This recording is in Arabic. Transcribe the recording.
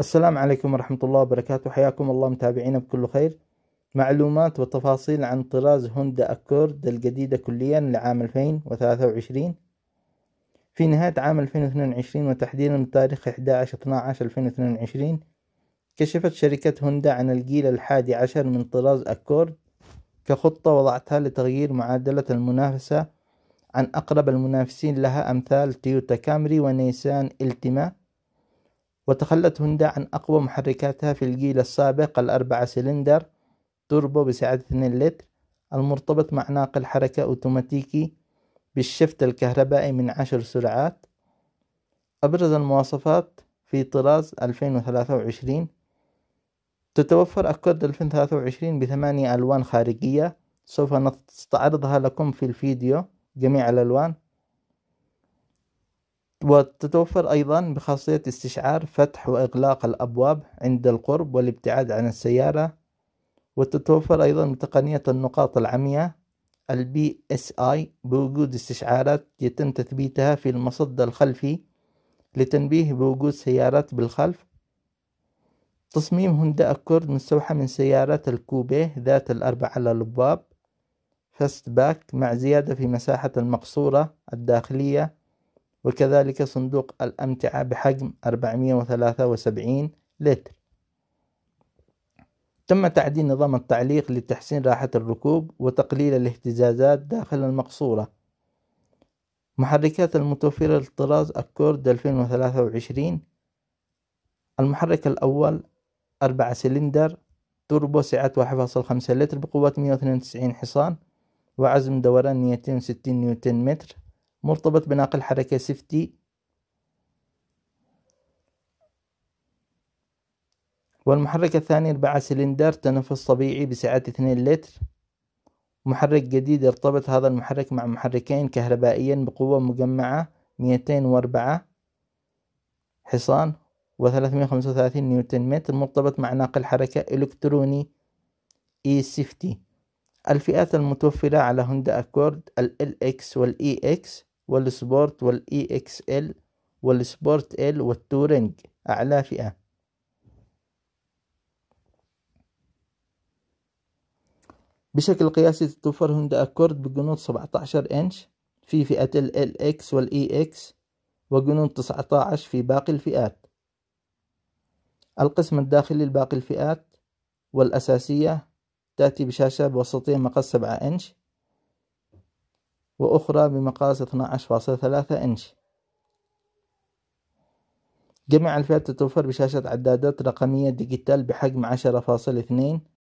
السلام عليكم ورحمة الله وبركاته حياكم الله متابعينا بكل خير معلومات وتفاصيل عن طراز هوندا أكورد الجديدة كليا لعام 2023 في نهاية عام 2022 وتحديدا بتاريخ 11/12/2022 كشفت شركة هوندا عن الجيل الحادي عشر من طراز أكورد كخطة وضعتها لتغيير معادلة المنافسة عن أقرب المنافسين لها أمثال تويوتا كامري ونيسان التما وتخلت هوندا عن أقوى محركاتها في الجيل السابق الأربعة سلندر توربو بسعة 2 لتر المرتبط مع ناقل حركة أوتوماتيكي بالشفت الكهربائي من عشر سرعات أبرز المواصفات في طراز 2023 تتوفر أكورد 2023 بثمانية ألوان خارجية سوف نستعرضها لكم في الفيديو جميع الألوان وتتوفر أيضا بخاصية استشعار فتح وإغلاق الأبواب عند القرب والابتعاد عن السيارة وتتوفر أيضا بتقنية النقاط العمياء البي اس اي بوجود استشعارات يتم تثبيتها في المصد الخلفي لتنبيه بوجود سيارات بالخلف تصميم هوندا أكورد مستوحى من سيارات الكوبيه ذات الأربعة الأبواب فاست باك مع زيادة في مساحة المقصورة الداخلية وكذلك صندوق الأمتعة بحجم 473 لتر تم تعديل نظام التعليق لتحسين راحة الركوب وتقليل الاهتزازات داخل المقصورة محركات المتوفرة للطراز أكورد 2023 المحرك الأول أربعة سلندر توربو سعة 1.5 لتر بقوة 192 حصان وعزم دوران 260 نيوتن متر مرتبط بناقل حركة سفتي والمحرك الثاني أربعة سلندر تنفس طبيعي بسعة اثنين لتر محرك جديد ارتبط هذا المحرك مع محركين كهربائيا بقوة مجمعة ميتين وأربعة حصان و وخمسة وثلاثين نيوتن متر مرتبط مع ناقل حركة إلكتروني اي e سيفتي الفئات المتوفرة على هوندا أكورد الـ LX والـ EX والسبورت والاي اكس ال والسبورت ال والتورنج اعلى فئة بشكل قياسي تتوفر هوندا اكورد بجنود 17 انش في فئة ال ال اكس والاي اكس وجنود 19 في باقي الفئات القسم الداخلي لباقي الفئات والأساسية تأتي بشاشة بوسطية مقاس 7 إنش وأخرى بمقاس 12.3 إنش جميع الفئات تتوفر بشاشة عدادات رقمية ديجيتال بحجم 10.2